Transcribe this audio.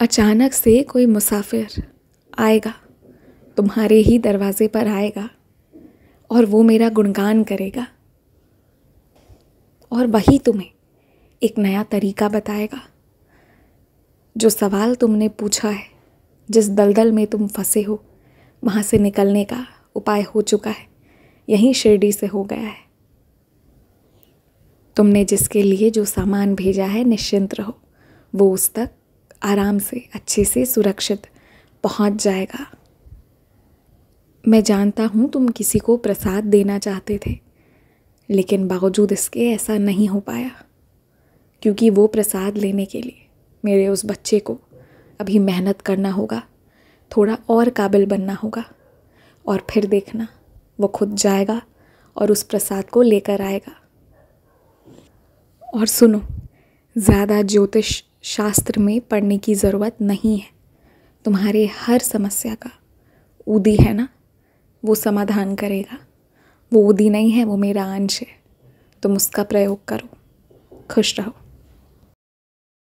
अचानक से कोई मुसाफिर आएगा तुम्हारे ही दरवाज़े पर आएगा और वो मेरा गुणगान करेगा और वही तुम्हें एक नया तरीका बताएगा जो सवाल तुमने पूछा है जिस दलदल में तुम फंसे हो वहाँ से निकलने का उपाय हो चुका है यहीं शिरडी से हो गया है तुमने जिसके लिए जो सामान भेजा है निश्चिंत रहो वो उस तक आराम से अच्छे से सुरक्षित पहुंच जाएगा मैं जानता हूँ तुम किसी को प्रसाद देना चाहते थे लेकिन बावजूद इसके ऐसा नहीं हो पाया क्योंकि वो प्रसाद लेने के लिए मेरे उस बच्चे को अभी मेहनत करना होगा थोड़ा और काबिल बनना होगा और फिर देखना वो खुद जाएगा और उस प्रसाद को लेकर आएगा और सुनो ज़्यादा ज्योतिष शास्त्र में पढ़ने की ज़रूरत नहीं है तुम्हारे हर समस्या का उदी है ना वो समाधान करेगा वो उदी नहीं है वो मेरा अंश है तुम उसका प्रयोग करो खुश रहो